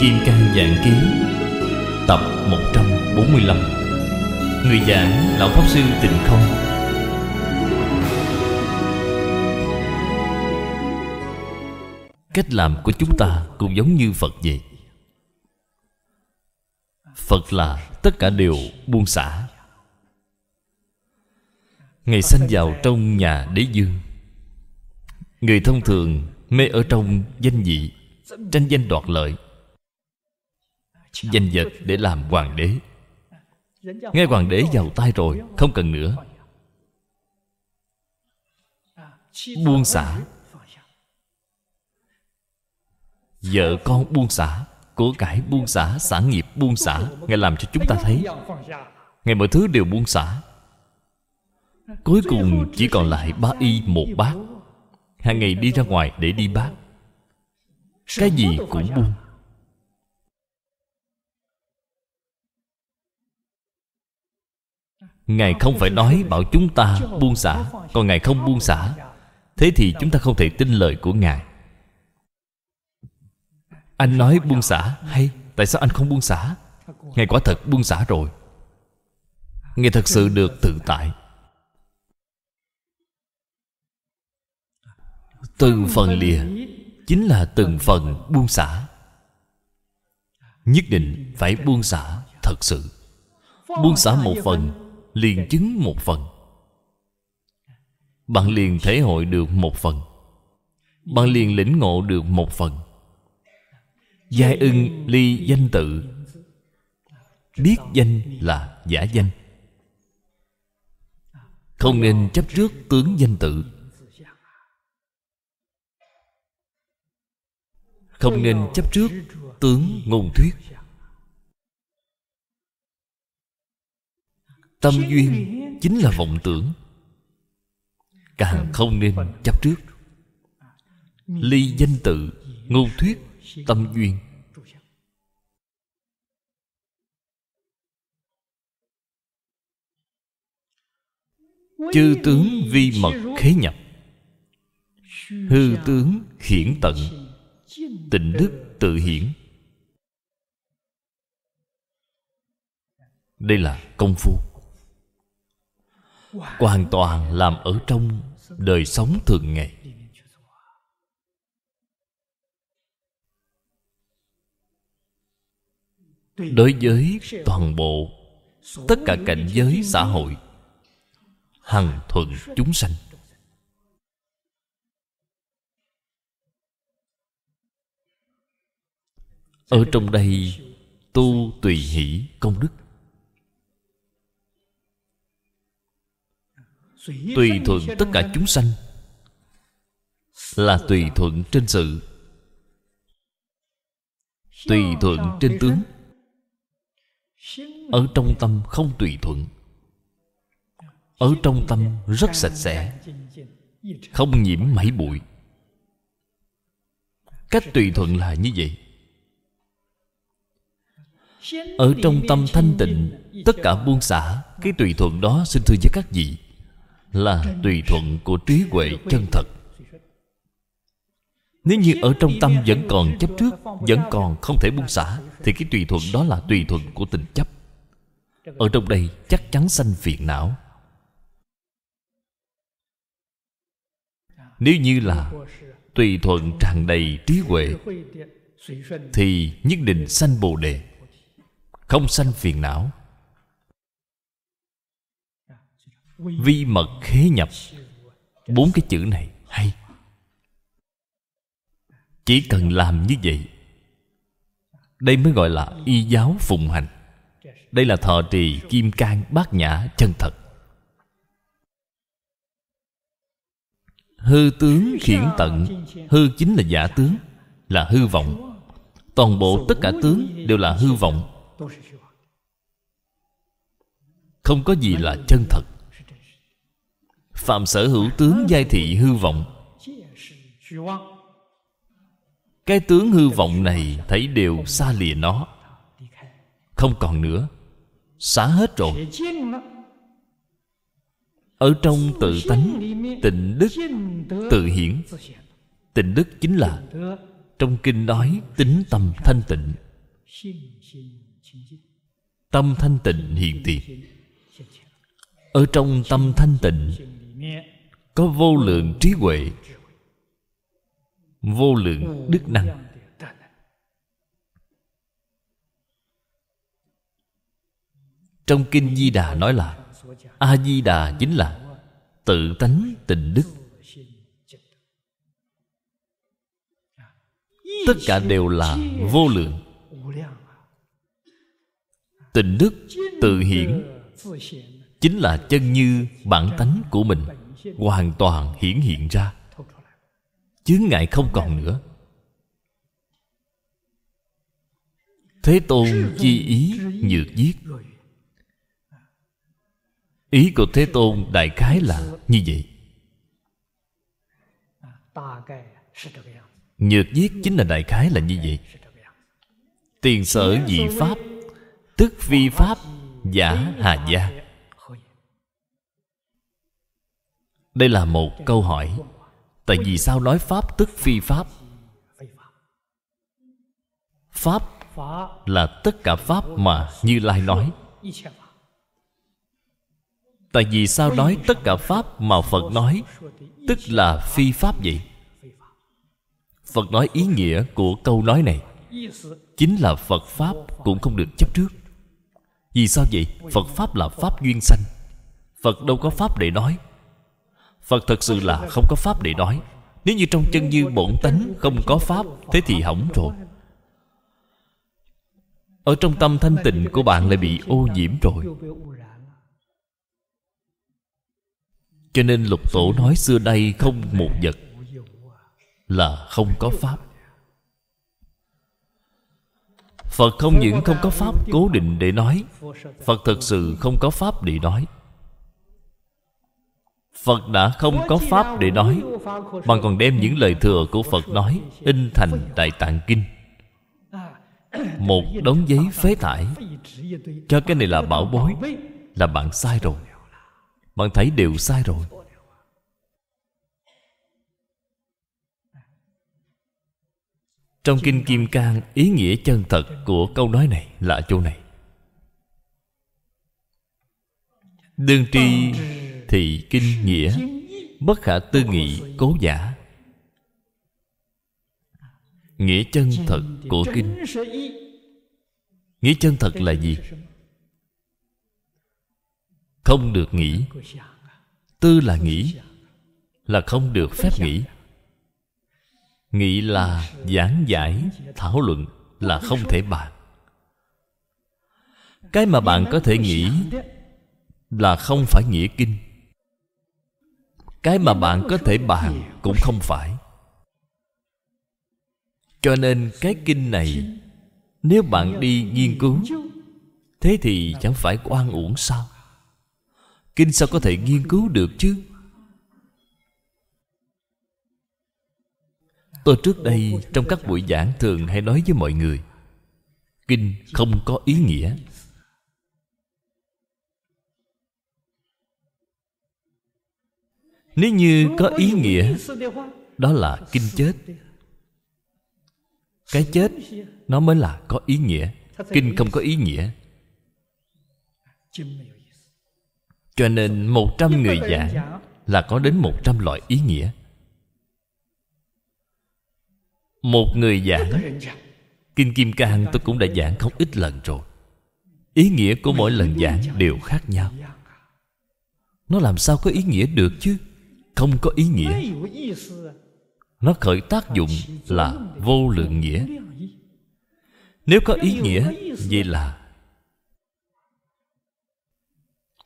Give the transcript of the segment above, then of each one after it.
Kim Cang Dạng Ký Tập 145 Người giảng Lão Pháp Sư Tịnh Không Cách làm của chúng ta cũng giống như Phật vậy Phật là tất cả đều buông xả Ngày sanh vào trong nhà đế dương Người thông thường mê ở trong danh vị Tranh danh đoạt lợi danh vật để làm hoàng đế nghe hoàng đế vào tay rồi không cần nữa buông xả vợ con buông xả của cải buông xả sản nghiệp buông xả ngài làm cho chúng ta thấy ngày mọi thứ đều buông xả cuối cùng chỉ còn lại ba y một bát hàng ngày đi ra ngoài để đi bát cái gì cũng buông Ngài không phải nói bảo chúng ta buông xả Còn Ngài không buông xả Thế thì chúng ta không thể tin lời của Ngài Anh nói buông xả Hay tại sao anh không buông xả Ngài quả thật buông xả rồi Ngài thật sự được tự tại Từng phần lìa Chính là từng phần buông xả Nhất định phải buông xả thật sự Buông xả một phần liền chứng một phần bạn liền thể hội được một phần bạn liền lĩnh ngộ được một phần giai ưng ly danh tự biết danh là giả danh không nên chấp trước tướng danh tự không nên chấp trước tướng ngôn thuyết Tâm duyên chính là vọng tưởng Càng không nên chấp trước Ly danh tự Ngôn thuyết Tâm duyên Chư tướng vi mật khế nhập Hư tướng hiển tận Tịnh đức tự hiển Đây là công phu hoàn toàn làm ở trong đời sống thường ngày đối với toàn bộ tất cả cảnh giới xã hội hằng thuận chúng sanh ở trong đây tu tùy hỷ công đức tùy thuận tất cả chúng sanh là tùy thuận trên sự tùy thuận trên tướng ở trong tâm không tùy thuận ở trong tâm rất sạch sẽ không nhiễm mảy bụi cách tùy thuận là như vậy ở trong tâm thanh tịnh tất cả buông xả cái tùy thuận đó xin thưa với các vị là tùy thuận của trí huệ chân thật nếu như ở trong tâm vẫn còn chấp trước vẫn còn không thể buông xả thì cái tùy thuận đó là tùy thuận của tình chấp ở trong đây chắc chắn sanh phiền não nếu như là tùy thuận tràn đầy trí huệ thì nhất định sanh bồ đề không sanh phiền não vi mật khế nhập bốn cái chữ này hay chỉ cần làm như vậy đây mới gọi là y giáo phụng hành đây là thọ trì kim cang bát nhã chân thật hư tướng khiển tận hư chính là giả tướng là hư vọng toàn bộ tất cả tướng đều là hư vọng không có gì là chân thật Phạm sở hữu tướng giai thị hư vọng Cái tướng hư vọng này Thấy đều xa lìa nó Không còn nữa Xá hết rồi Ở trong tự tánh Tịnh đức Tự hiển Tịnh đức chính là Trong kinh nói tính tâm thanh tịnh Tâm thanh tịnh hiện tiền Ở trong tâm thanh tịnh có vô lượng trí huệ vô lượng đức năng trong kinh di đà nói là a di đà chính là tự tánh tình đức tất cả đều là vô lượng tình đức tự hiển chính là chân như bản tánh của mình hoàn toàn hiển hiện ra chướng ngại không còn nữa thế tôn chi ý nhược giết ý của thế tôn đại khái là như vậy nhược giết chính là đại khái là như vậy tiền sở dị pháp tức vi pháp giả hà gia đây là một câu hỏi tại vì sao nói pháp tức phi pháp pháp là tất cả pháp mà như lai nói tại vì sao nói tất cả pháp mà phật nói tức là phi pháp vậy phật nói ý nghĩa của câu nói này chính là phật pháp cũng không được chấp trước vì sao vậy phật pháp là pháp duyên sanh phật đâu có pháp để nói phật thật sự là không có pháp để nói nếu như trong chân như bổn tánh không có pháp thế thì hỏng rồi ở trong tâm thanh tịnh của bạn lại bị ô nhiễm rồi cho nên lục tổ nói xưa đây không một vật là không có pháp phật không những không có pháp cố định để nói phật thật sự không có pháp để nói Phật đã không có Pháp để nói Bằng còn đem những lời thừa của Phật nói In thành Đại Tạng Kinh Một đống giấy phế thải Cho cái này là bảo bối Là bạn sai rồi Bạn thấy đều sai rồi Trong Kinh Kim Cang Ý nghĩa chân thật của câu nói này Là chỗ này Đương tri thị kinh nghĩa bất khả tư nghị cố giả nghĩa chân thật của kinh nghĩa chân thật là gì không được nghĩ tư là nghĩ là không được phép nghĩ nghĩ là giảng giải thảo luận là không thể bàn cái mà bạn có thể nghĩ là không phải nghĩa kinh cái mà bạn có thể bàn cũng không phải cho nên cái kinh này nếu bạn đi nghiên cứu thế thì chẳng phải oan uổng sao kinh sao có thể nghiên cứu được chứ tôi trước đây trong các buổi giảng thường hay nói với mọi người kinh không có ý nghĩa Nếu như có ý nghĩa Đó là kinh chết Cái chết Nó mới là có ý nghĩa Kinh không có ý nghĩa Cho nên một trăm người giảng Là có đến một trăm loại ý nghĩa Một người giảng Kinh Kim Cang tôi cũng đã giảng không ít lần rồi Ý nghĩa của mỗi lần giảng đều khác nhau Nó làm sao có ý nghĩa được chứ không có ý nghĩa nó khởi tác dụng là vô lượng nghĩa nếu có ý nghĩa vậy là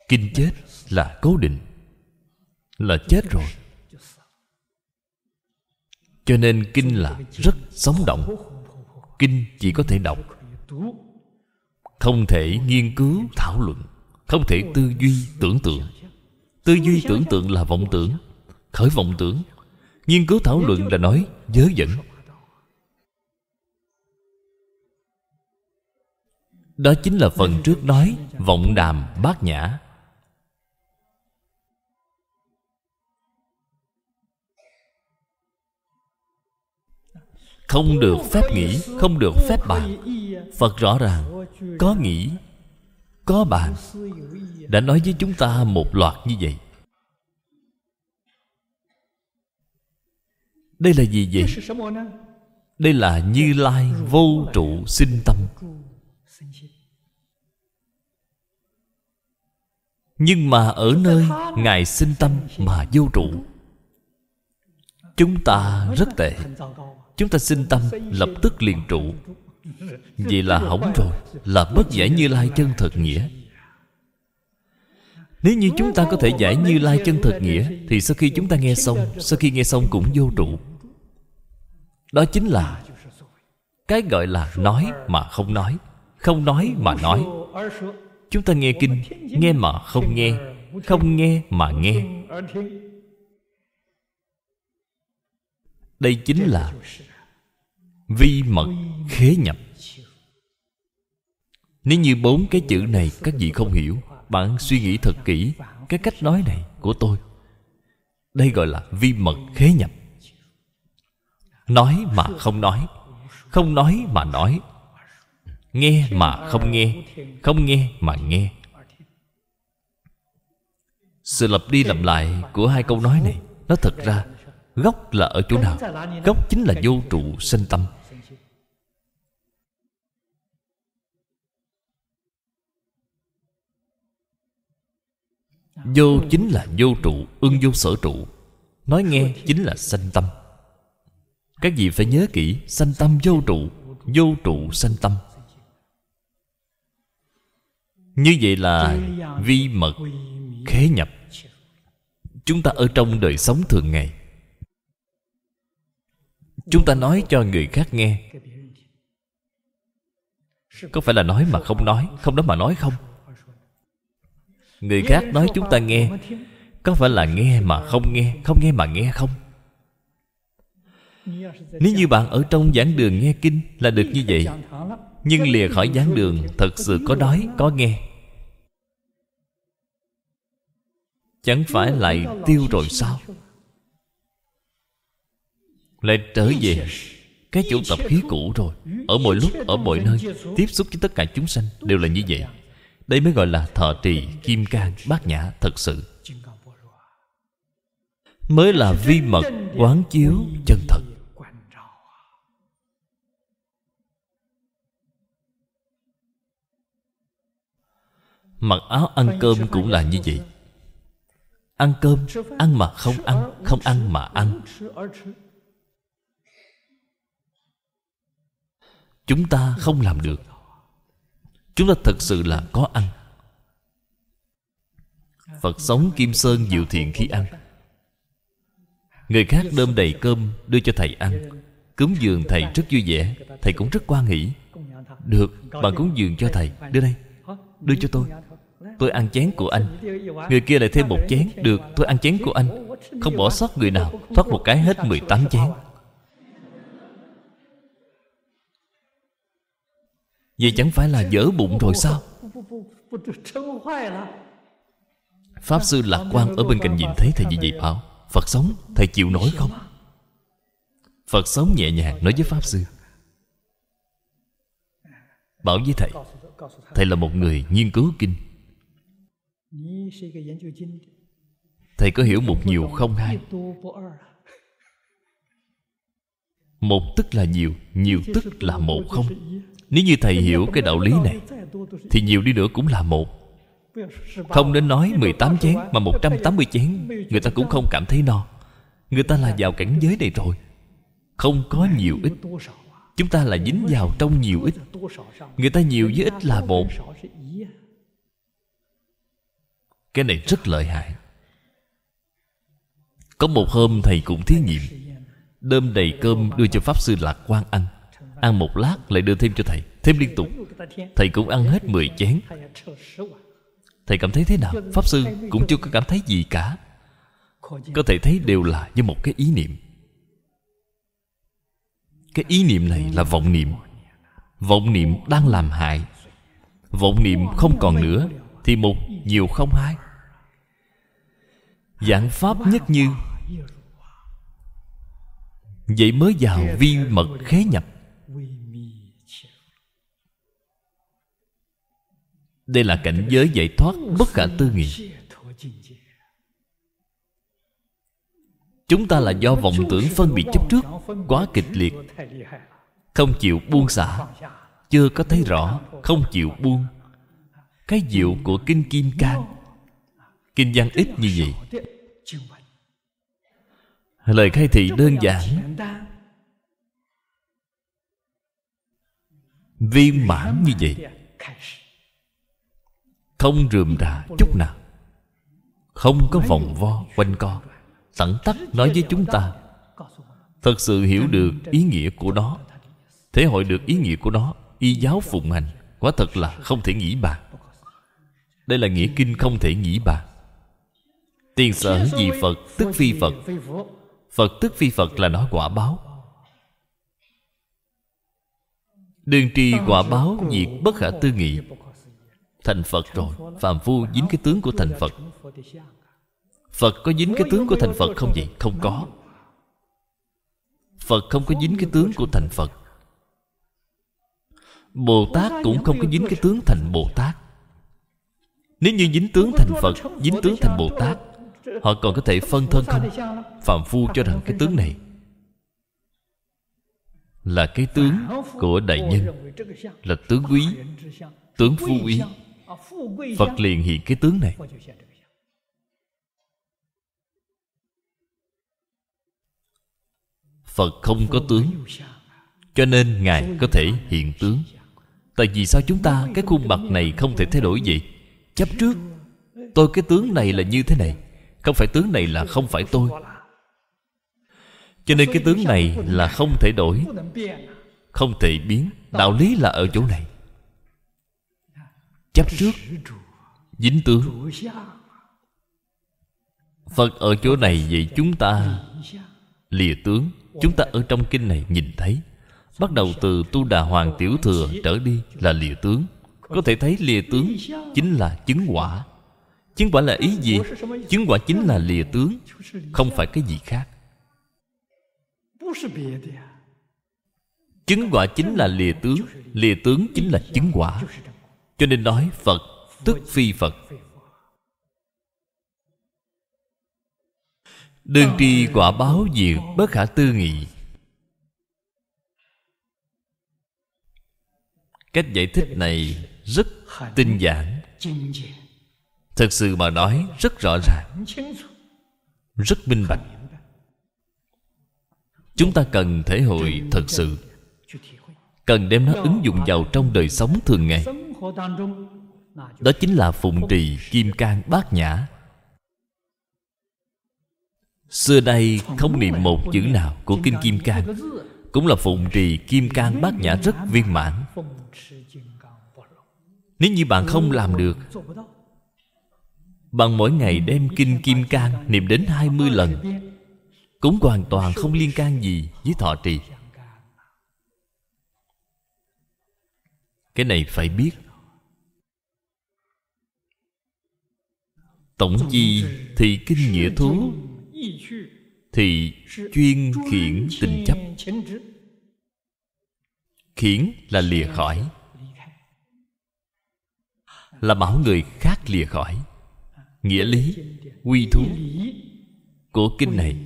kinh chết là cố định là chết rồi cho nên kinh là rất sống động kinh chỉ có thể đọc không thể nghiên cứu thảo luận không thể tư duy tưởng tượng tư duy tưởng tượng là vọng tưởng khởi vọng tưởng nghiên cứu thảo luận là nói dớ dẫn đó chính là phần trước nói vọng đàm bát nhã không được phép nghĩ không được phép bàn phật rõ ràng có nghĩ có bàn đã nói với chúng ta một loạt như vậy đây là gì vậy đây là như lai vô trụ sinh tâm nhưng mà ở nơi ngài sinh tâm mà vô trụ chúng ta rất tệ chúng ta sinh tâm lập tức liền trụ vậy là hỏng rồi là bất giải như lai chân thật nghĩa nếu như chúng ta có thể giải như lai chân thật nghĩa thì sau khi chúng ta nghe xong sau khi nghe xong cũng vô trụ đó chính là cái gọi là nói mà không nói không nói mà nói chúng ta nghe kinh nghe mà không nghe không nghe mà nghe đây chính là vi mật khế nhập nếu như bốn cái chữ này các vị không hiểu bạn suy nghĩ thật kỹ cái cách nói này của tôi đây gọi là vi mật khế nhập nói mà không nói không nói mà nói nghe mà không nghe không nghe mà nghe sự lặp đi lặp lại của hai câu nói này nó thật ra gốc là ở chỗ nào gốc chính là vô trụ sinh tâm vô chính là vô trụ ưng vô sở trụ nói nghe chính là sanh tâm các vị phải nhớ kỹ Sanh tâm vô trụ Vô trụ sanh tâm Như vậy là vi mật khế nhập Chúng ta ở trong đời sống thường ngày Chúng ta nói cho người khác nghe Có phải là nói mà không nói Không nói mà nói không Người khác nói chúng ta nghe Có phải là nghe mà không nghe Không nghe mà nghe không nếu như bạn ở trong giảng đường nghe kinh là được như vậy Nhưng lìa khỏi giảng đường thật sự có đói, có nghe Chẳng phải lại tiêu rồi sao Lại trở về Cái chủ tập khí cũ rồi Ở mọi lúc, ở mọi nơi Tiếp xúc với tất cả chúng sanh đều là như vậy Đây mới gọi là thọ trì, kim cang bát nhã thật sự Mới là vi mật, quán chiếu, chân thật Mặc áo ăn cơm cũng là như vậy Ăn cơm, ăn mà không ăn Không ăn mà ăn Chúng ta không làm được Chúng ta thật sự là có ăn Phật sống Kim Sơn diệu thiện khi ăn Người khác đơm đầy cơm đưa cho thầy ăn Cúng dường thầy rất vui vẻ Thầy cũng rất quan nghĩ Được, bạn cúng dường cho thầy Đưa đây, đưa cho tôi tôi ăn chén của anh Người kia lại thêm một chén Được tôi ăn chén của anh Không bỏ sót người nào Thoát một cái hết 18 chén Vậy chẳng phải là dở bụng rồi sao Pháp sư lạc quan ở bên cạnh nhìn thấy thầy như vậy bảo Phật sống thầy chịu nổi không Phật sống nhẹ nhàng nói với Pháp sư Bảo với thầy Thầy là một người nghiên cứu kinh thầy có hiểu một nhiều không hai một tức là nhiều nhiều tức là một không nếu như thầy hiểu cái đạo lý này thì nhiều đi nữa cũng là một không nên nói 18 chén mà 180 chén Người ta cũng không cảm thấy no Người ta là vào cảnh giới này rồi Không có nhiều ít Chúng ta là dính vào trong nhiều ít Người ta nhiều với ít là một cái này rất lợi hại có một hôm thầy cũng thí nghiệm Đơm đầy cơm đưa cho Pháp Sư Lạc Quang ăn Ăn một lát lại đưa thêm cho thầy Thêm liên tục Thầy cũng ăn hết 10 chén Thầy cảm thấy thế nào? Pháp Sư cũng chưa có cảm thấy gì cả Có thể thấy đều là như một cái ý niệm Cái ý niệm này là vọng niệm Vọng niệm đang làm hại Vọng niệm không còn nữa thì một nhiều không hai giảng pháp nhất như vậy mới vào vi mật khế nhập đây là cảnh giới giải thoát bất khả tư nghị chúng ta là do vọng tưởng phân biệt chấp trước quá kịch liệt không chịu buông xả chưa có thấy rõ không chịu buông cái diệu của kinh kim cang kinh văn ít như vậy lời khai thị đơn giản viên mãn như vậy không rườm rà chút nào không có vòng vo quanh co tận tắc nói với chúng ta thật sự hiểu được ý nghĩa của nó thế hội được ý nghĩa của nó y giáo phụng hành quả thật là không thể nghĩ bàn đây là nghĩa kinh không thể nghĩ bàn tiền sở vì phật tức phi phật phật tức phi phật là nói quả báo đương tri quả báo việc bất khả tư nghị thành phật rồi phạm phu dính cái tướng của thành phật phật có dính cái tướng của thành phật không vậy không có phật không có dính cái tướng của thành phật bồ tát cũng không có dính cái tướng thành bồ tát nếu như dính tướng thành Phật Dính tướng thành Bồ Tát Họ còn có thể phân thân không Phạm Phu cho rằng cái tướng này Là cái tướng của đại nhân Là tướng quý Tướng phu quý Phật liền hiện cái tướng này Phật không có tướng Cho nên Ngài có thể hiện tướng Tại vì sao chúng ta Cái khuôn mặt này không thể thay đổi vậy chấp trước tôi cái tướng này là như thế này không phải tướng này là không phải tôi cho nên cái tướng này là không thể đổi không thể biến đạo lý là ở chỗ này chấp trước dính tướng phật ở chỗ này vậy chúng ta lìa tướng chúng ta ở trong kinh này nhìn thấy bắt đầu từ tu đà hoàng tiểu thừa trở đi là lìa tướng có thể thấy lìa tướng chính là chứng quả chứng quả là ý gì chứng quả chính là lìa tướng không phải cái gì khác chứng quả chính là lìa tướng lìa tướng chính là chứng quả cho nên nói phật tức phi phật Đơn tri quả báo diệt bất khả tư nghị Cách giải thích này rất tinh giản thật sự mà nói rất rõ ràng rất minh bạch chúng ta cần thể hội thật sự cần đem nó ứng dụng vào trong đời sống thường ngày đó chính là phụng trì kim cang bát nhã xưa đây không niệm một chữ nào của kinh kim cang cũng là phụng trì kim cang bát nhã rất viên mãn nếu như bạn không làm được Bằng mỗi ngày đem Kinh Kim Cang Niệm đến 20 lần Cũng hoàn toàn không liên can gì Với thọ trì Cái này phải biết Tổng chi thì kinh nghĩa thú Thì chuyên khiển tình chấp Khiển là lìa khỏi là bảo người khác lìa khỏi nghĩa lý quy thú của kinh này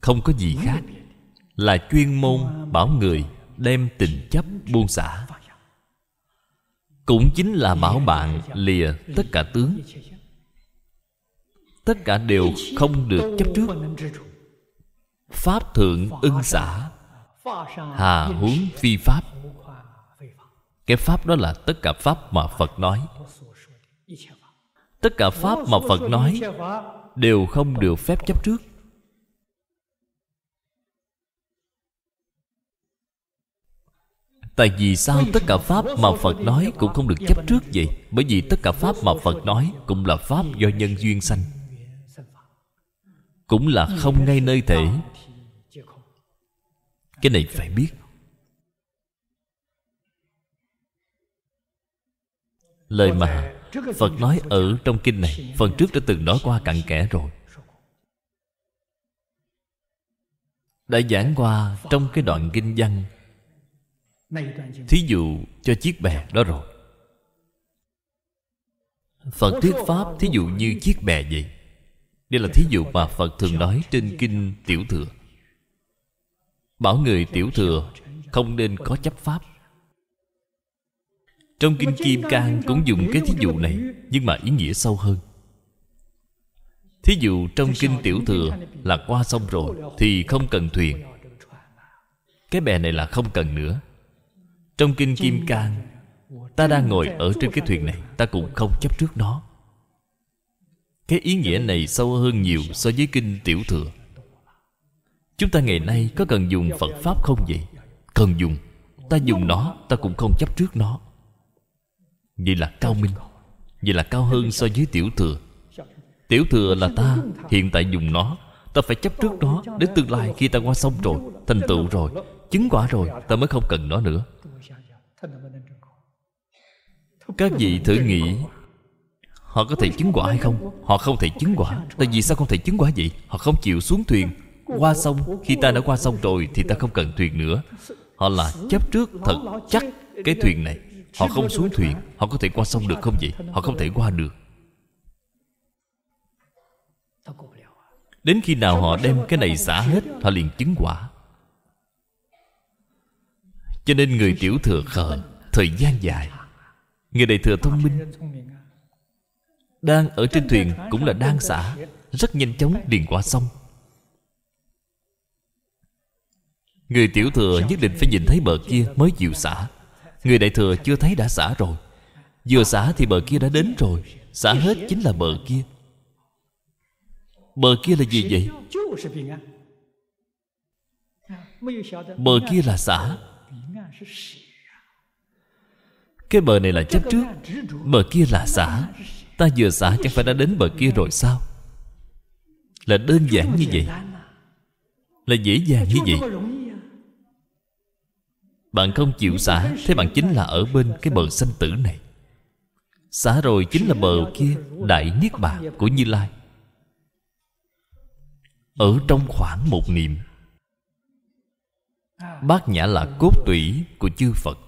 không có gì khác là chuyên môn bảo người đem tình chấp buông xả cũng chính là bảo bạn lìa tất cả tướng tất cả đều không được chấp trước pháp thượng ưng xả hà huống phi pháp cái pháp đó là tất cả pháp mà Phật nói Tất cả pháp mà Phật nói Đều không được phép chấp trước Tại vì sao tất cả Pháp mà Phật nói cũng không được chấp trước vậy? Bởi vì tất cả Pháp mà Phật nói cũng là Pháp do nhân duyên sanh Cũng là không ngay nơi thể Cái này phải biết Lời mà Phật nói ở trong kinh này Phần trước đã từng nói qua cặn kẽ rồi Đã giảng qua trong cái đoạn kinh văn Thí dụ cho chiếc bè đó rồi Phật thuyết Pháp thí dụ như chiếc bè vậy Đây là thí dụ mà Phật thường nói trên kinh Tiểu Thừa Bảo người Tiểu Thừa không nên có chấp Pháp trong Kinh Kim Cang cũng dùng cái thí dụ này Nhưng mà ý nghĩa sâu hơn Thí dụ trong Kinh Tiểu Thừa Là qua sông rồi Thì không cần thuyền Cái bè này là không cần nữa Trong Kinh Kim Cang Ta đang ngồi ở trên cái thuyền này Ta cũng không chấp trước nó Cái ý nghĩa này sâu hơn nhiều So với Kinh Tiểu Thừa Chúng ta ngày nay có cần dùng Phật Pháp không vậy? Cần dùng Ta dùng nó ta cũng không chấp trước nó vì là cao minh vì là cao hơn so với tiểu thừa Tiểu thừa là ta hiện tại dùng nó Ta phải chấp trước nó Đến tương lai khi ta qua sông rồi Thành tựu rồi Chứng quả rồi Ta mới không cần nó nữa Các vị thử nghĩ Họ có thể chứng quả hay không Họ không thể chứng quả Tại vì sao không thể chứng quả vậy Họ không chịu xuống thuyền Qua sông Khi ta đã qua sông rồi Thì ta không cần thuyền nữa Họ là chấp trước thật chắc cái thuyền này Họ không xuống thuyền Họ có thể qua sông được không vậy Họ không thể qua được Đến khi nào họ đem cái này xả hết Họ liền chứng quả Cho nên người tiểu thừa khờ Thời gian dài Người đại thừa thông minh Đang ở trên thuyền cũng là đang xả Rất nhanh chóng liền qua sông Người tiểu thừa nhất định phải nhìn thấy bờ kia mới chịu xả Người đại thừa chưa thấy đã xả rồi Vừa xả thì bờ kia đã đến rồi Xả hết chính là bờ kia Bờ kia là gì vậy? Bờ kia là xả Cái bờ này là chấp trước Bờ kia là xả Ta vừa xả chẳng phải đã đến bờ kia rồi sao Là đơn giản như vậy Là dễ dàng như vậy bạn không chịu xả Thế bạn chính là ở bên cái bờ sanh tử này Xả rồi chính là bờ kia Đại Niết Bàn của Như Lai Ở trong khoảng một niệm Bát Nhã là cốt tủy của chư Phật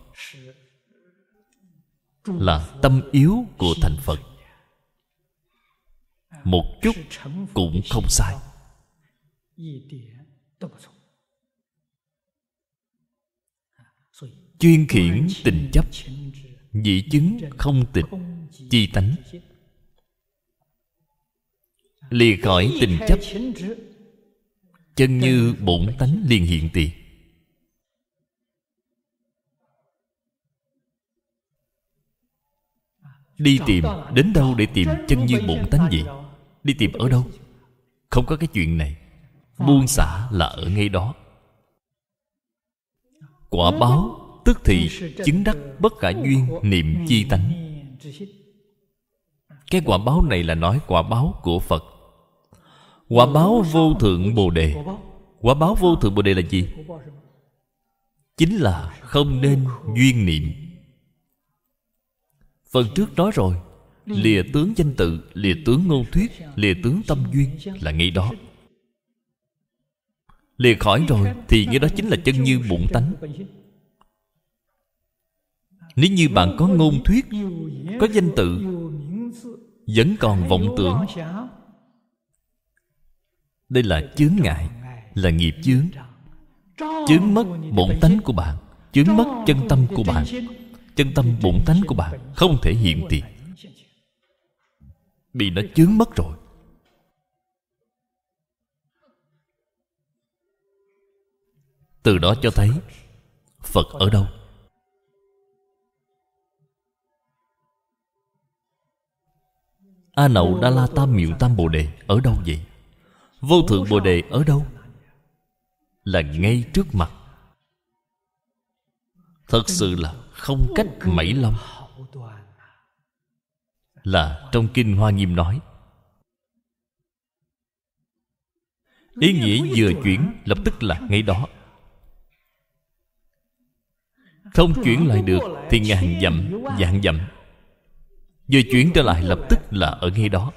Là tâm yếu của thành Phật Một chút cũng không sai chuyên khiển tình chấp dị chứng không tịch chi tánh lìa khỏi tình chấp chân như bổn tánh liền hiện tiền đi tìm đến đâu để tìm chân như bổn tánh gì? đi tìm ở đâu không có cái chuyện này buông xả là ở ngay đó quả báo tức thì chứng đắc bất khả duyên niệm chi tánh cái quả báo này là nói quả báo của phật quả báo vô thượng bồ đề quả báo vô thượng bồ đề là gì chính là không nên duyên niệm phần trước nói rồi lìa tướng danh tự lìa tướng ngôn thuyết lìa tướng tâm duyên là ngay đó lìa khỏi rồi thì nghĩa đó chính là chân như bụng tánh nếu như bạn có ngôn thuyết Có danh tự Vẫn còn vọng tưởng Đây là chướng ngại Là nghiệp chướng Chướng mất bổn tánh của bạn Chướng mất chân tâm của bạn Chân tâm bổn tánh của bạn Không thể hiện tiền Bị nó chướng mất rồi Từ đó cho thấy Phật ở đâu A Nậu Đa La Tam Miệu Tam Bồ Đề ở đâu vậy? Vô Thượng Bồ Đề ở đâu? Là ngay trước mặt Thật sự là không cách mảy lòng Là trong Kinh Hoa Nghiêm nói Ý nghĩa vừa chuyển lập tức là ngay đó Không chuyển lại được thì ngàn dặm, dạng dặm Vừa chuyển trở lại lập tức là ở ngay đó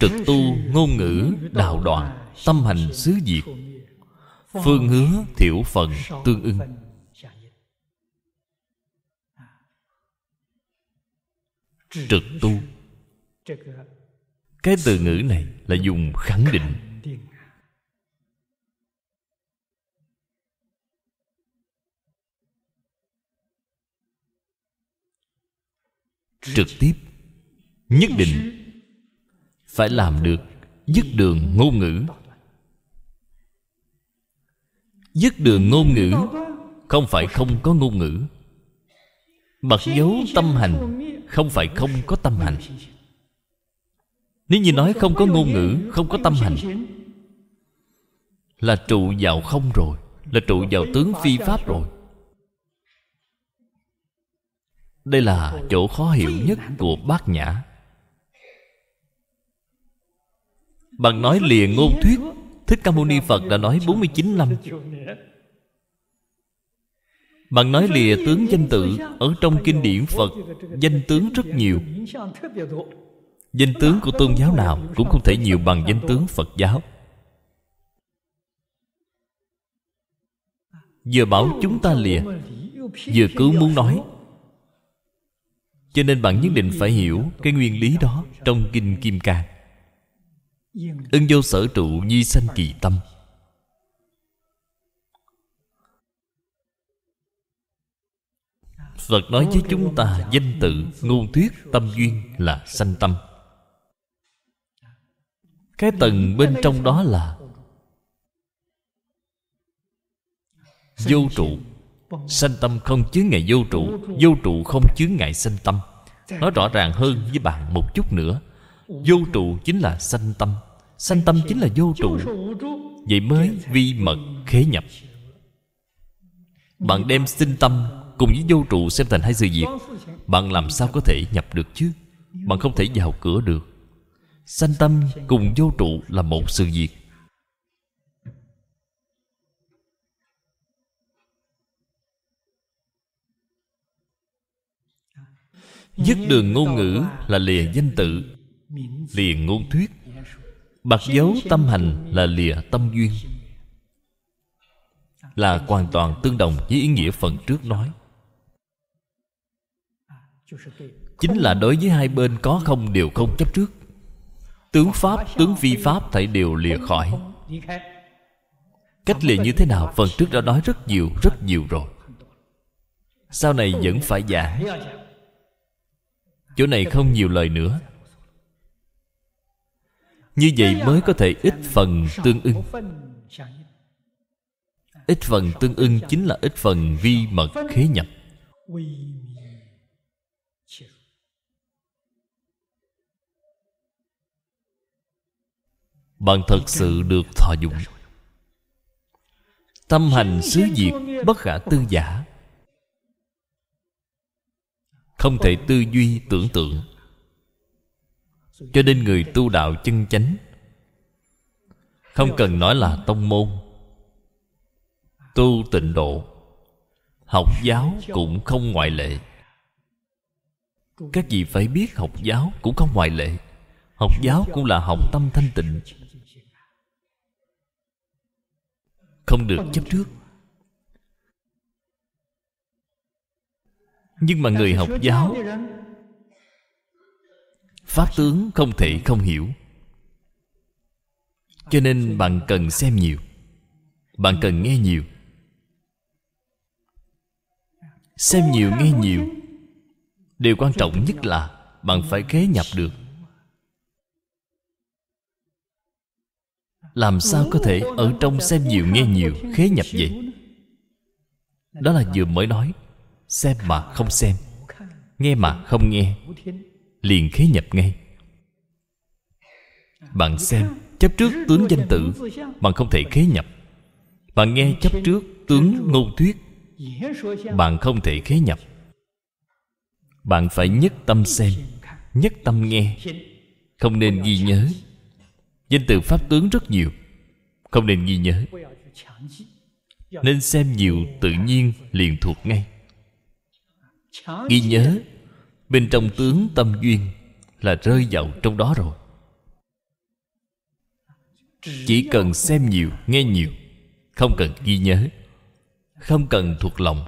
Trực tu ngôn ngữ đào đoạn Tâm hành xứ diệt Phương hứa thiểu phần tương ưng Trực tu Cái từ ngữ này là dùng khẳng định trực tiếp nhất định phải làm được dứt đường ngôn ngữ dứt đường ngôn ngữ không phải không có ngôn ngữ mặc dấu tâm hành không phải không có tâm hành nếu như nói không có ngôn ngữ không có tâm hành là trụ vào không rồi là trụ vào tướng phi pháp rồi đây là chỗ khó hiểu nhất của bát nhã Bằng nói liền ngôn thuyết Thích Ca Mâu Ni Phật đã nói 49 năm Bằng nói lìa tướng danh tự Ở trong kinh điển Phật Danh tướng rất nhiều Danh tướng của tôn giáo nào Cũng không thể nhiều bằng danh tướng Phật giáo Vừa bảo chúng ta lìa Vừa cứ muốn nói cho nên bạn nhất định phải hiểu cái nguyên lý đó trong kinh kim cang ưng vô sở trụ nhi sanh kỳ tâm Phật nói với chúng ta danh tự, ngôn thuyết, tâm duyên là sanh tâm Cái tầng bên trong đó là Vô trụ sanh tâm không chứa ngại vô trụ vô trụ không chứa ngại sanh tâm nói rõ ràng hơn với bạn một chút nữa vô trụ chính là sanh tâm sanh tâm chính là vô trụ vậy mới vi mật khế nhập bạn đem sinh tâm cùng với vô trụ xem thành hai sự việc bạn làm sao có thể nhập được chứ bạn không thể vào cửa được sanh tâm cùng vô trụ là một sự việc Dứt đường ngôn ngữ là lìa danh tự Lìa ngôn thuyết Bạc dấu tâm hành là lìa tâm duyên Là hoàn toàn tương đồng với ý nghĩa phần trước nói Chính là đối với hai bên có không đều không chấp trước Tướng Pháp, tướng vi Pháp thảy đều lìa khỏi Cách lìa như thế nào Phần trước đã nói rất nhiều, rất nhiều rồi Sau này vẫn phải giảng chỗ này không nhiều lời nữa như vậy mới có thể ít phần tương ưng ít phần tương ưng chính là ít phần vi mật khế nhập bạn thật sự được thọ dụng tâm hành xứ diệt bất khả tư giả không thể tư duy tưởng tượng cho nên người tu đạo chân chánh không cần nói là tông môn tu tịnh độ học giáo cũng không ngoại lệ các vị phải biết học giáo cũng không ngoại lệ học giáo cũng là học tâm thanh tịnh không được chấp trước nhưng mà người học giáo pháp tướng không thể không hiểu cho nên bạn cần xem nhiều bạn cần nghe nhiều xem nhiều nghe nhiều điều quan trọng nhất là bạn phải khế nhập được làm sao có thể ở trong xem nhiều nghe nhiều khế nhập vậy đó là vừa mới nói xem mà không xem nghe mà không nghe liền khế nhập ngay bạn xem chấp trước tướng danh tự bạn không thể khế nhập bạn nghe chấp trước tướng ngôn thuyết bạn không thể khế nhập bạn phải nhất tâm xem nhất tâm nghe không nên ghi nhớ danh từ pháp tướng rất nhiều không nên ghi nhớ nên xem nhiều tự nhiên liền thuộc ngay ghi nhớ bên trong tướng tâm duyên là rơi vào trong đó rồi chỉ cần xem nhiều nghe nhiều không cần ghi nhớ không cần thuộc lòng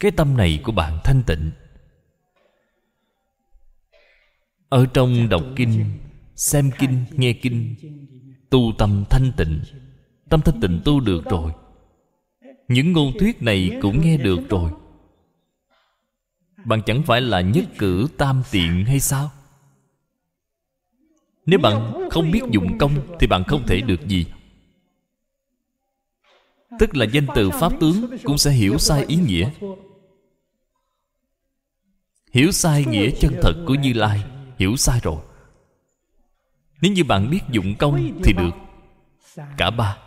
cái tâm này của bạn thanh tịnh ở trong đọc kinh xem kinh nghe kinh tu tâm thanh tịnh tâm thanh tịnh tu được rồi những ngôn thuyết này cũng nghe được rồi bạn chẳng phải là nhất cử tam tiện hay sao Nếu bạn không biết dụng công Thì bạn không thể được gì Tức là danh từ Pháp tướng Cũng sẽ hiểu sai ý nghĩa Hiểu sai nghĩa chân thật của Như Lai Hiểu sai rồi Nếu như bạn biết dụng công thì được Cả ba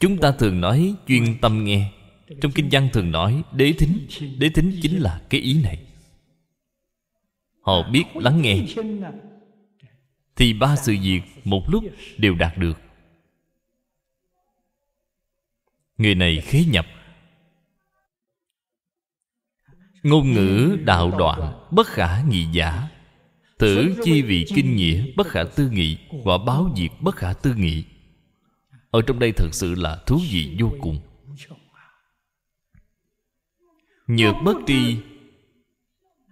Chúng ta thường nói chuyên tâm nghe trong kinh văn thường nói đế thính đế thính chính là cái ý này họ biết lắng nghe thì ba sự việc một lúc đều đạt được người này khế nhập ngôn ngữ đạo đoạn bất khả nghị giả tử chi vị kinh nghĩa bất khả tư nghị quả báo diệt bất khả tư nghị ở trong đây thật sự là thú vị vô cùng nhược bất tri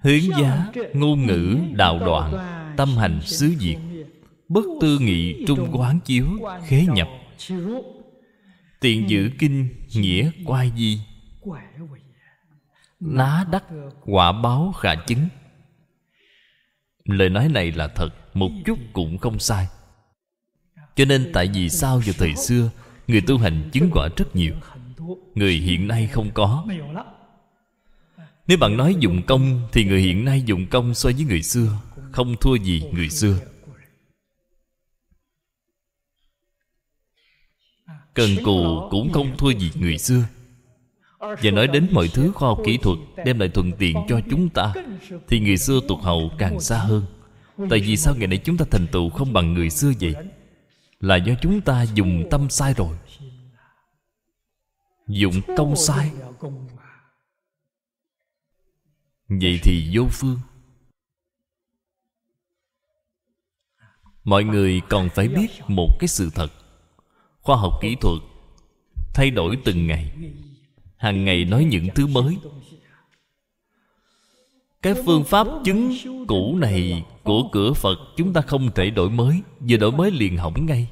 Hướng giá ngôn ngữ đạo đoạn Tâm hành xứ diệt Bất tư nghị trung quán chiếu khế nhập Tiện giữ kinh nghĩa quay di Ná đắc quả báo khả chứng Lời nói này là thật Một chút cũng không sai Cho nên tại vì sao vào thời xưa Người tu hành chứng quả rất nhiều Người hiện nay không có nếu bạn nói dụng công Thì người hiện nay dụng công so với người xưa Không thua gì người xưa Cần cù cũng không thua gì người xưa Và nói đến mọi thứ khoa học kỹ thuật Đem lại thuận tiện cho chúng ta Thì người xưa tụt hậu càng xa hơn Tại vì sao ngày nay chúng ta thành tựu không bằng người xưa vậy Là do chúng ta dùng tâm sai rồi Dụng công sai vậy thì vô phương mọi người còn phải biết một cái sự thật khoa học kỹ thuật thay đổi từng ngày hàng ngày nói những thứ mới cái phương pháp chứng cũ này của cửa phật chúng ta không thể đổi mới vừa đổi mới liền hỏng ngay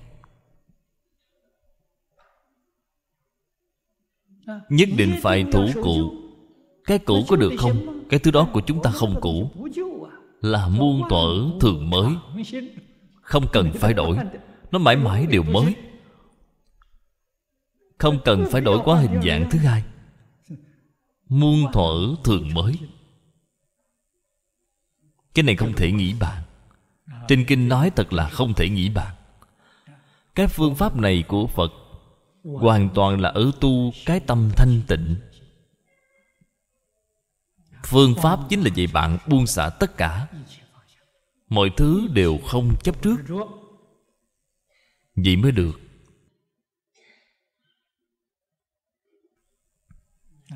nhất định phải thủ cụ cái cũ có được không Cái thứ đó của chúng ta không cũ Là muôn tuở thường mới Không cần phải đổi Nó mãi mãi đều mới Không cần phải đổi quá hình dạng thứ hai Muôn thuở thường mới Cái này không thể nghĩ bàn Trên kinh nói thật là không thể nghĩ bàn Cái phương pháp này của Phật Hoàn toàn là ở tu cái tâm thanh tịnh Phương pháp chính là dạy bạn buông xả tất cả Mọi thứ đều không chấp trước Vậy mới được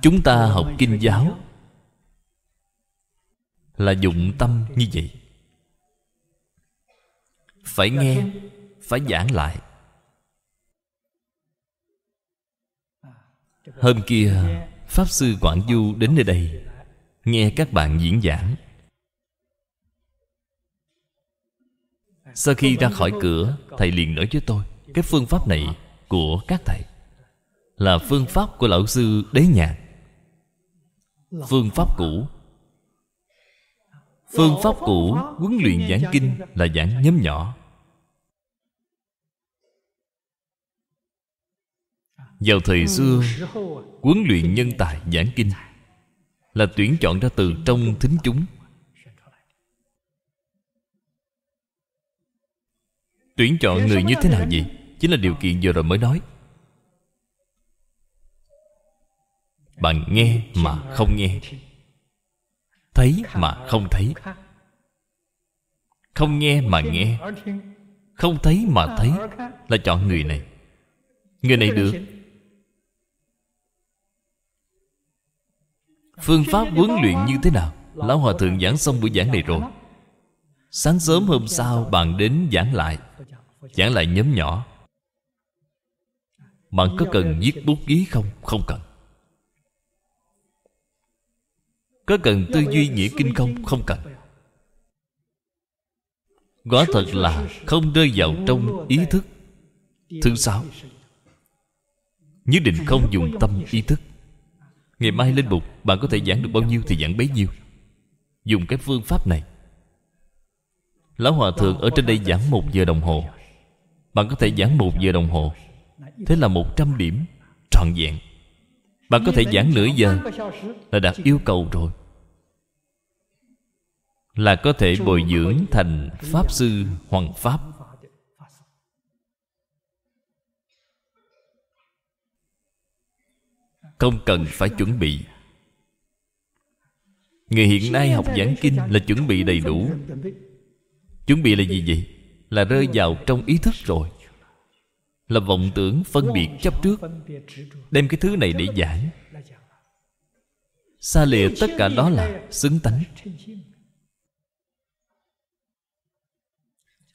Chúng ta học kinh giáo Là dụng tâm như vậy Phải nghe Phải giảng lại Hôm kia Pháp Sư Quảng Du đến nơi đây nghe các bạn diễn giảng sau khi ra khỏi cửa thầy liền nói với tôi cái phương pháp này của các thầy là phương pháp của lão sư đế nhạc phương pháp cũ phương pháp cũ huấn luyện giảng kinh là giảng nhóm nhỏ vào thời xưa huấn luyện nhân tài giảng kinh là tuyển chọn ra từ trong thính chúng tuyển chọn người như thế nào gì? chính là điều kiện vừa rồi mới nói bạn nghe mà không nghe thấy mà không thấy không nghe mà nghe không thấy mà thấy là chọn người này người này được Phương pháp huấn luyện như thế nào Lão Hòa Thượng giảng xong buổi giảng này rồi Sáng sớm hôm sau bạn đến giảng lại Giảng lại nhóm nhỏ Bạn có cần viết bút ký không? Không cần Có cần tư duy nghĩa kinh không? Không cần Quả thật là không rơi vào trong ý thức Thứ sáu Nhất định không dùng tâm ý thức Ngày mai lên bục Bạn có thể giảng được bao nhiêu thì giảng bấy nhiêu Dùng cái phương pháp này Lão Hòa Thượng ở trên đây giảng một giờ đồng hồ Bạn có thể giảng một giờ đồng hồ Thế là một trăm điểm Trọn vẹn Bạn có thể giảng nửa giờ Là đạt yêu cầu rồi Là có thể bồi dưỡng thành Pháp Sư Hoàng Pháp không cần phải chuẩn bị người hiện nay học giảng kinh là chuẩn bị đầy đủ chuẩn bị là gì vậy là rơi vào trong ý thức rồi là vọng tưởng phân biệt chấp trước đem cái thứ này để giảng xa lìa tất cả đó là xứng tánh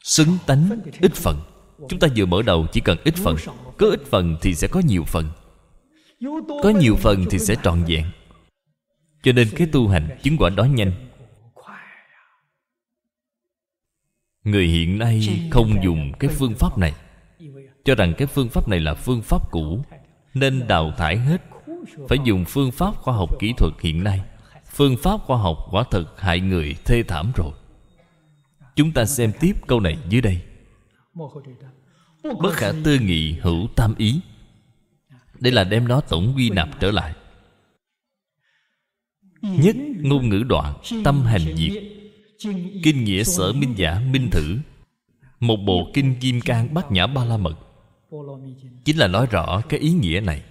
xứng tánh ít phần chúng ta vừa mở đầu chỉ cần ít phần có ít phần thì sẽ có nhiều phần có nhiều phần thì sẽ trọn vẹn Cho nên cái tu hành chứng quả đó nhanh Người hiện nay không dùng cái phương pháp này Cho rằng cái phương pháp này là phương pháp cũ Nên đào thải hết Phải dùng phương pháp khoa học kỹ thuật hiện nay Phương pháp khoa học quả thật hại người thê thảm rồi Chúng ta xem tiếp câu này dưới đây Bất khả tư nghị hữu tam ý đây là đem nó tổng quy nạp trở lại Nhất ngôn ngữ đoạn Tâm hành diệt Kinh nghĩa sở minh giả minh thử Một bộ kinh kim cang bát nhã ba la mật Chính là nói rõ cái ý nghĩa này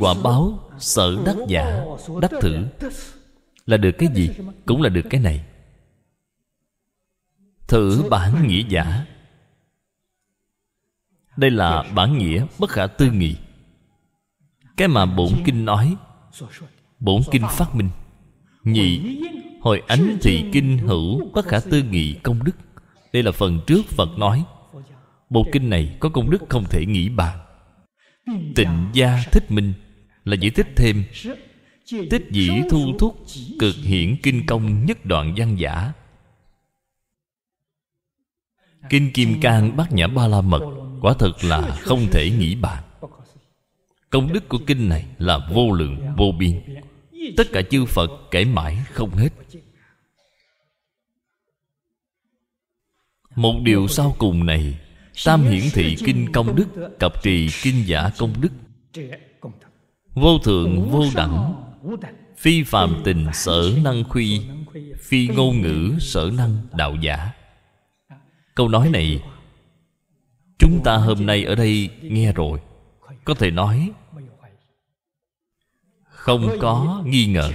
Quả báo sở đắc giả Đắc thử Là được cái gì Cũng là được cái này Thử bản nghĩa giả đây là bản nghĩa bất khả tư nghị Cái mà bổn kinh nói Bổn kinh phát minh Nhị Hồi ánh thị kinh hữu bất khả tư nghị công đức Đây là phần trước Phật nói Bộ kinh này có công đức không thể nghĩ bàn Tịnh gia thích minh Là giải thích thêm Tích dĩ thu thúc Cực hiển kinh công nhất đoạn văn giả Kinh Kim Cang Bát Nhã Ba La Mật quả thật là không thể nghĩ bàn công đức của kinh này là vô lượng vô biên tất cả chư phật kể mãi không hết một điều sau cùng này tam hiển thị kinh công đức cặp trì kinh giả công đức vô thượng vô đẳng phi phàm tình sở năng khuy phi ngôn ngữ sở năng đạo giả câu nói này Chúng ta hôm nay ở đây nghe rồi Có thể nói Không có nghi ngờ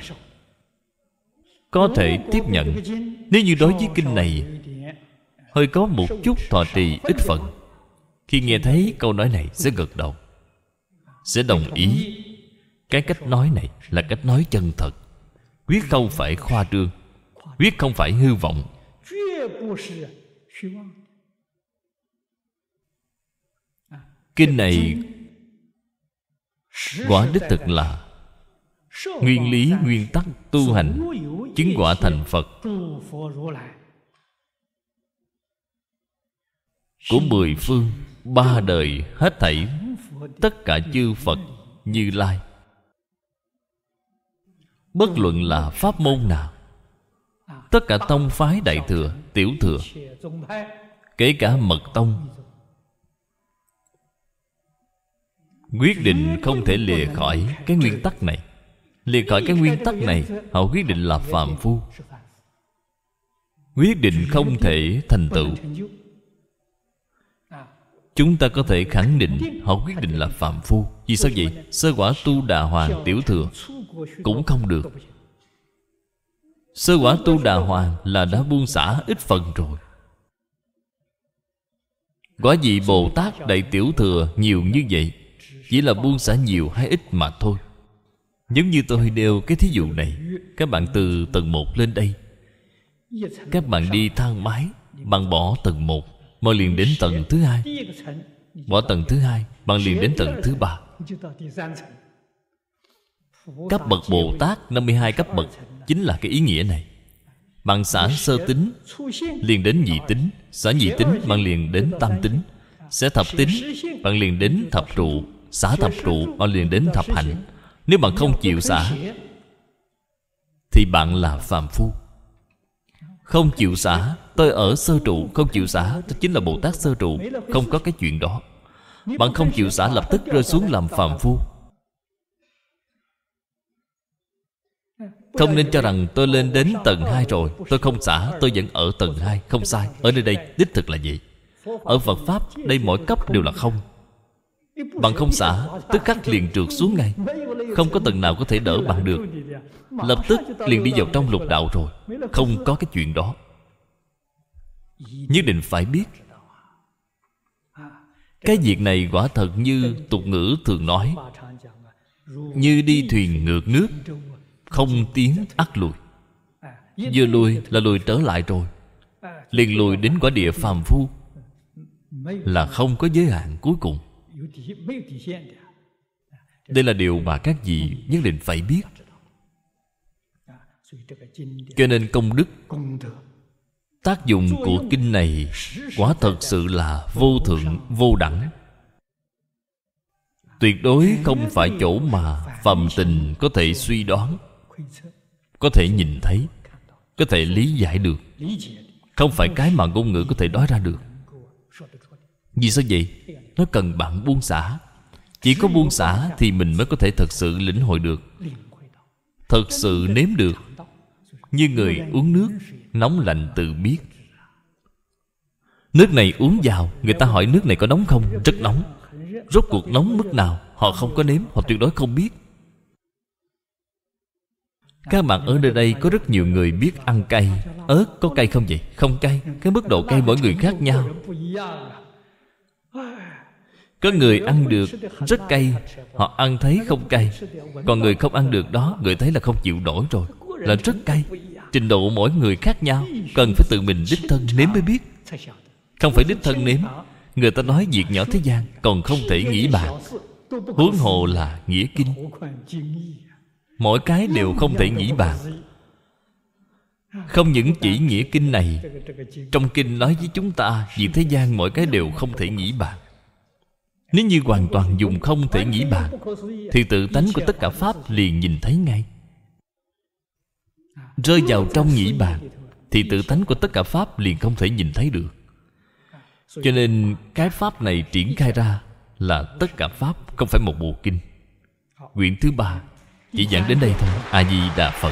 Có thể tiếp nhận Nếu như đối với kinh này Hơi có một chút thọ trì ít phận Khi nghe thấy câu nói này sẽ gật đầu Sẽ đồng ý Cái cách nói này là cách nói chân thật Quyết không phải khoa trương Quyết không phải hư vọng kinh này quả đích thực là nguyên lý nguyên tắc tu hành chứng quả thành phật của mười phương ba đời hết thảy tất cả chư phật như lai bất luận là pháp môn nào tất cả tông phái đại thừa tiểu thừa kể cả mật tông quyết định không thể lìa khỏi cái nguyên tắc này lìa khỏi cái nguyên tắc này họ quyết định là phàm phu quyết định không thể thành tựu chúng ta có thể khẳng định họ quyết định là phạm phu vì sao vậy sơ quả tu đà hoàng tiểu thừa cũng không được sơ quả tu đà hoàng là đã buông xả ít phần rồi quả gì bồ tát đại tiểu thừa nhiều như vậy chỉ là buông xả nhiều hay ít mà thôi Giống như tôi đều cái thí dụ này Các bạn từ tầng 1 lên đây Các bạn đi thang máy Bạn bỏ tầng 1 Mà liền đến tầng thứ hai Bỏ tầng thứ hai Bạn liền đến tầng thứ ba Cấp bậc Bồ Tát 52 cấp bậc Chính là cái ý nghĩa này Bạn xả sơ tính Liền đến nhị tính Xả nhị tính Bạn liền đến tam tính Sẽ thập tính Bạn liền đến thập trụ Xả thập trụ Họ liền đến thập hạnh Nếu bạn không chịu xả Thì bạn là phàm phu Không chịu xả Tôi ở sơ trụ không chịu xả Tôi chính là Bồ Tát sơ trụ Không có cái chuyện đó Bạn không chịu xả lập tức rơi xuống làm phàm phu Không nên cho rằng tôi lên đến tầng 2 rồi Tôi không xả, tôi vẫn ở tầng 2 Không sai, ở nơi đây đích thực là vậy Ở Phật Pháp, đây mỗi cấp đều là không bạn không xả Tức khắc liền trượt xuống ngay Không có tầng nào có thể đỡ bạn được Lập tức liền đi vào trong lục đạo rồi Không có cái chuyện đó Nhất định phải biết Cái việc này quả thật như tục ngữ thường nói Như đi thuyền ngược nước Không tiến ắt lùi Vừa lùi là lùi trở lại rồi Liền lùi đến quả địa phàm phu Là không có giới hạn cuối cùng đây là điều mà các vị nhất định phải biết cho nên công đức tác dụng của kinh này quả thật sự là vô thượng vô đẳng tuyệt đối không phải chỗ mà phàm tình có thể suy đoán có thể nhìn thấy có thể lý giải được không phải cái mà ngôn ngữ có thể nói ra được vì sao vậy nó cần bạn buông xả chỉ có buông xả thì mình mới có thể thật sự lĩnh hội được thật sự nếm được như người uống nước nóng lạnh tự biết nước này uống vào người ta hỏi nước này có nóng không rất nóng rốt cuộc nóng mức nào họ không có nếm họ tuyệt đối không biết các bạn ở nơi đây có rất nhiều người biết ăn cay Ớt có cay không vậy? Không cay Cái mức độ cay mỗi người khác nhau có người ăn được rất cay Họ ăn thấy không cay Còn người không ăn được đó Người thấy là không chịu nổi rồi Là rất cay Trình độ mỗi người khác nhau Cần phải tự mình đích thân nếm mới biết Không phải đích thân nếm Người ta nói việc nhỏ thế gian Còn không thể nghĩ bạn Huống hồ là nghĩa kinh Mỗi cái đều không thể nghĩ bàn Không những chỉ nghĩa kinh này Trong kinh nói với chúng ta Vì thế gian mọi cái đều không thể nghĩ bàn nếu như hoàn toàn dùng không thể nghĩ bàn Thì tự tánh của tất cả Pháp liền nhìn thấy ngay Rơi vào trong nghĩ bàn Thì tự tánh của tất cả Pháp liền không thể nhìn thấy được Cho nên cái Pháp này triển khai ra Là tất cả Pháp không phải một bộ kinh Quyển thứ ba Chỉ giảng đến đây thôi A-di-đà Phật